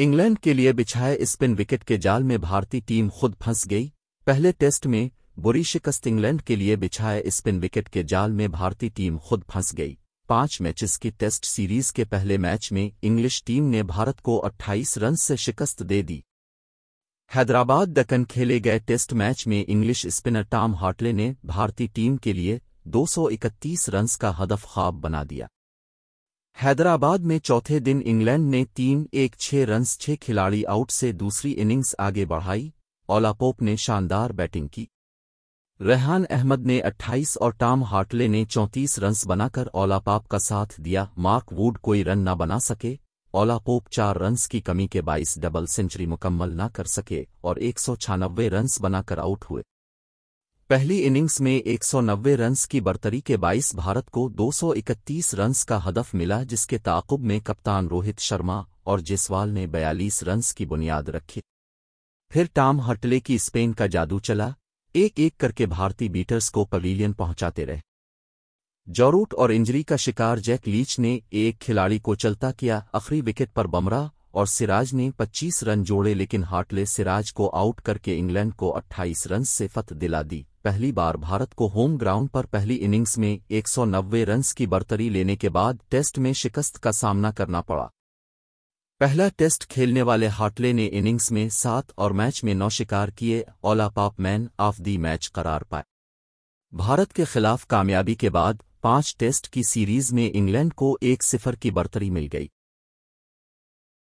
England के लिए बिछाए स्पिन विकेट के जाल में भारतीय टीम खुद फंस गई पहले टेस्ट में बुरी शिकस्त इंग्लैंड के लिए बिछाए स्पिन विकेट के जाल में भारतीय टीम खुद फंस गई पांच मैचेस की टेस्ट सीरीज के पहले मैच में इंग्लिश टीम ने भारत को 28 रन से शिकस्त दे दी हैदराबाद दक्कन खेले गए टेस्ट मैच में इंग्लिश स्पिनर टॉम हार्टले ने भारतीय टीम के लिए 231 रन्स का हदफ ख्वाब बना दिया हैदराबाद में चौथे दिन इंग्लैंड ने तीन एक छः रन्स छह खिलाड़ी आउट से दूसरी इनिंग्स आगे बढ़ाई ओलापोप ने शानदार बैटिंग की रेहान अहमद ने 28 और टॉम हार्टले ने 34 रन्स बनाकर ओलापाप का साथ दिया मार्क वुड कोई रन न बना सके ओलापोप चार रन्स की कमी के 22 डबल सेंचुरी मुकम्मल न कर सके और एक रन्स बनाकर आउट हुए पहली इनिंग्स में 190 रन्स की बर्तरी के 22 भारत को 231 रन्स का हदफ मिला जिसके ताकुब में कप्तान रोहित शर्मा और जेसवाल ने 42 रन्स की बुनियाद रखी फिर टॉम हटले की स्पेन का जादू चला एक एक करके भारतीय बीटर्स को पवीलियन पहुंचाते रहे जॉरूट और इंजरी का शिकार जैक लीच ने एक खिलाड़ी को चलता किया आखिरी विकेट पर बमरा और सिराज ने 25 रन जोड़े लेकिन हाटले सिराज को आउट करके इंग्लैंड को 28 रन से फत दिला दी पहली बार भारत को होम ग्राउंड पर पहली इनिंग्स में एक रन्स की बर्तरी लेने के बाद टेस्ट में शिकस्त का सामना करना पड़ा पहला टेस्ट खेलने वाले हाटले ने इनिंग्स में सात और मैच में नौ शिकार किए ओला पाप मैन ऑफ दी मैच करार पाए भारत के खिलाफ कामयाबी के बाद पांच टेस्ट की सीरीज में इंग्लैंड को एक सिफर की बर्तरी मिल गई